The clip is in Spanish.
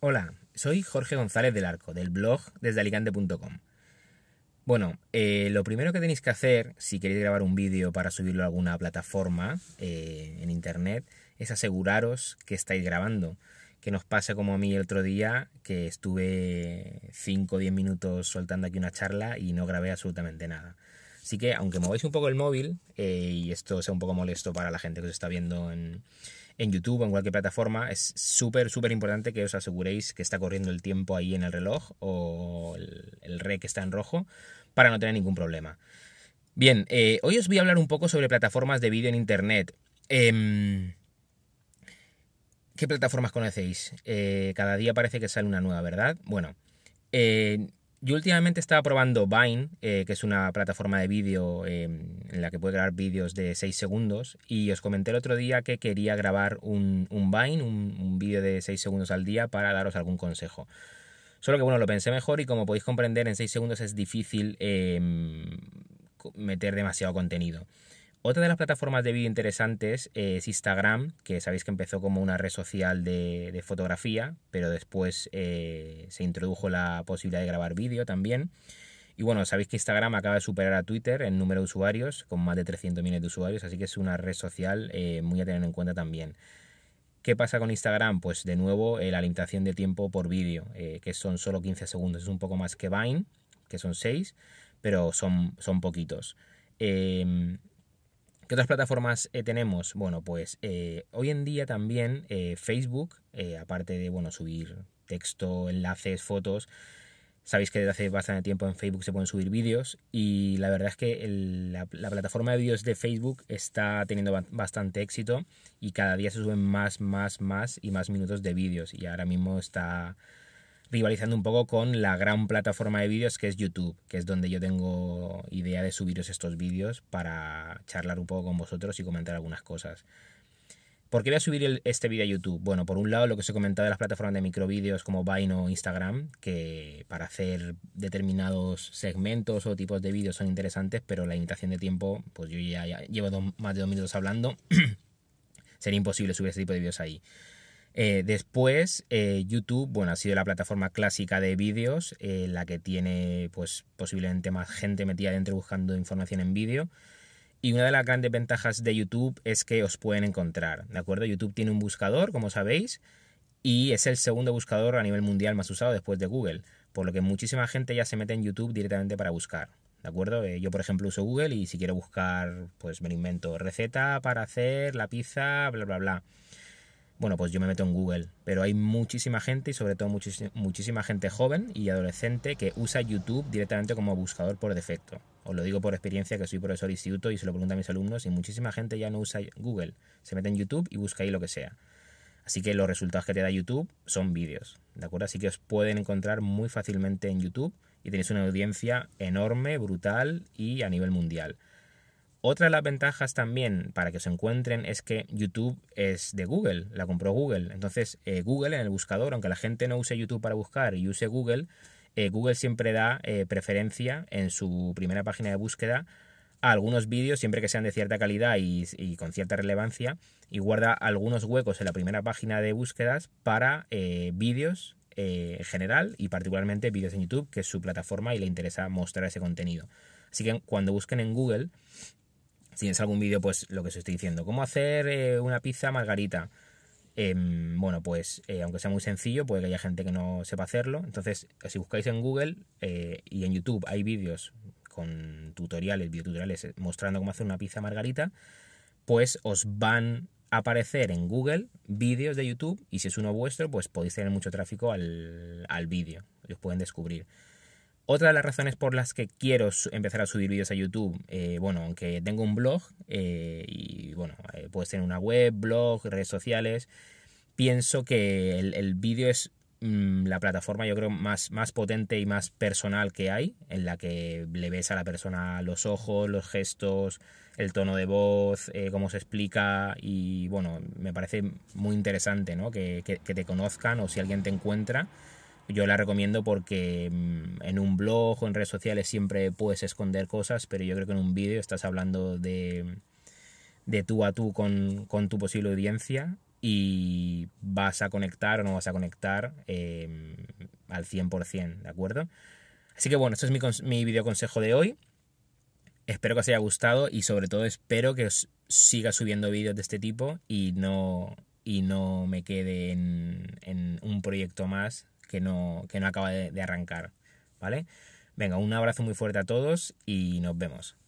Hola, soy Jorge González del Arco, del blog desde alicante.com. Bueno, eh, lo primero que tenéis que hacer si queréis grabar un vídeo para subirlo a alguna plataforma eh, en internet es aseguraros que estáis grabando. Que os pase como a mí el otro día, que estuve 5 o 10 minutos soltando aquí una charla y no grabé absolutamente nada. Así que aunque mováis un poco el móvil, eh, y esto sea un poco molesto para la gente que os está viendo en, YouTube o en cualquier plataforma, es súper, súper importante que os aseguréis que está corriendo el tiempo ahí en el reloj o el, el que está en rojo para no tener ningún problema. Bien, eh, hoy os voy a hablar un poco sobre plataformas de vídeo en Internet. Em, ¿Qué plataformas conocéis? Eh, cada día parece que sale una nueva, ¿verdad? Bueno, yo últimamente estaba probando Vine, eh, que es una plataforma de vídeo em, en la que puedes grabar vídeos de 6 segundos, y os comenté el otro día que quería grabar un, un Vine, un, vídeo de 6 segundos al día para daros algún consejo. Solo que bueno, lo pensé mejor y como podéis comprender, en 6 segundos es difícil em, meter demasiado contenido. Otra de las plataformas de vídeo interesantes es Instagram, que sabéis que empezó como una red social de, fotografía, pero después eh, se introdujo la posibilidad de grabar vídeo también. Y bueno, sabéis que Instagram acaba de superar a Twitter en número de usuarios, con más de 300 millones de usuarios, así que es una red social eh, muy a tener en cuenta también. ¿Qué pasa con Instagram? Pues de nuevo eh, la limitación de tiempo por vídeo, que son solo 15 segundos, es un poco más que Vine, que son 6, pero son, son poquitos. Eh, ¿Qué otras plataformas eh, tenemos? Bueno, pues eh, hoy en día también eh, Facebook, aparte de bueno, subir texto, enlaces, fotos, sabéis que desde hace bastante tiempo en Facebook se pueden subir vídeos y la verdad es que la, plataforma de vídeos de Facebook está teniendo bastante éxito y cada día se suben más, más, más y más minutos de vídeos y ahora mismo está rivalizando un poco con la gran plataforma de vídeos que es YouTube, que es donde yo tengo idea de subiros estos vídeos para charlar un poco con vosotros y comentar algunas cosas. ¿Por qué voy a subir este vídeo a YouTube? Bueno, por un lado lo que os he comentado de las plataformas de microvídeos como Vine o Instagram, que para hacer determinados segmentos o tipos de vídeos son interesantes, pero la limitación de tiempo, pues yo ya, llevo más de dos minutos hablando, sería imposible subir este tipo de vídeos ahí. Eh, después, eh, YouTube, bueno, ha sido la plataforma clásica de vídeos, eh, la que tiene, pues, posiblemente más gente metida dentro buscando información en vídeo. Y una de las grandes ventajas de YouTube es que os pueden encontrar, ¿de acuerdo? YouTube tiene un buscador, como sabéis, y es el segundo buscador a nivel mundial más usado después de Google, por lo que muchísima gente ya se mete en YouTube directamente para buscar, ¿de acuerdo? yo, por ejemplo, uso Google y si quiero buscar, pues me invento receta para hacer la pizza, bla, bla, bla. Bueno, pues yo me meto en Google, pero hay muchísima gente y sobre todo muchísima gente joven y adolescente que usa YouTube directamente como buscador por defecto. Os lo digo por experiencia que soy profesor de instituto y se lo pregunto a mis alumnos y muchísima gente ya no usa Google, se mete en YouTube y busca ahí lo que sea. Así que los resultados que te da YouTube son vídeos, ¿de acuerdo? Así que os pueden encontrar muy fácilmente en YouTube y tenéis una audiencia enorme, brutal y a nivel mundial. Otra de las ventajas también para que se encuentren es que YouTube es de Google, la compró Google. Entonces eh, Google en el buscador, aunque la gente no use YouTube para buscar y use Google, eh, Google siempre da eh, preferencia en su primera página de búsqueda a algunos vídeos, siempre que sean de cierta calidad y, y, con cierta relevancia, y guarda algunos huecos en la primera página de búsquedas para vídeos en general y particularmente vídeos en YouTube, que es su plataforma y le interesa mostrar ese contenido. Así que cuando busquen en Google, si tienes algún vídeo, pues lo que os estoy diciendo. ¿Cómo hacer eh, una pizza margarita? Em, bueno, pues eh, aunque sea muy sencillo, puede que haya gente que no sepa hacerlo. Entonces, si buscáis en Google eh, y en YouTube hay vídeos con tutoriales, videotutoriales mostrando cómo hacer una pizza margarita, pues os van a aparecer en Google vídeos de YouTube y si es uno vuestro, pues podéis tener mucho tráfico al, al vídeo, os pueden descubrir. Otra de las razones por las que quiero empezar a subir vídeos a YouTube, eh, bueno, aunque tengo un blog eh, y bueno, eh, puedes tener una web, blog, redes sociales, pienso que el, vídeo es mm, la plataforma yo creo más, más potente y más personal que hay, en la que le ves a la persona los ojos, los gestos, el tono de voz, cómo se explica y bueno, me parece muy interesante ¿no? que te conozcan o si alguien te encuentra yo la recomiendo porque mm, en un blog o en redes sociales siempre puedes esconder cosas, pero yo creo que en un vídeo estás hablando de, de tú a tú con, tu posible audiencia y vas a conectar o no vas a conectar em, al 100%, ¿de acuerdo? Así que bueno, este es mi, mi video consejo de hoy. Espero que os haya gustado y sobre todo espero que os siga subiendo vídeos de este tipo y no, y no me quede en, en un proyecto más que no, que no acaba de, de arrancar. ¿Vale? Venga, un abrazo muy fuerte a todos y nos vemos.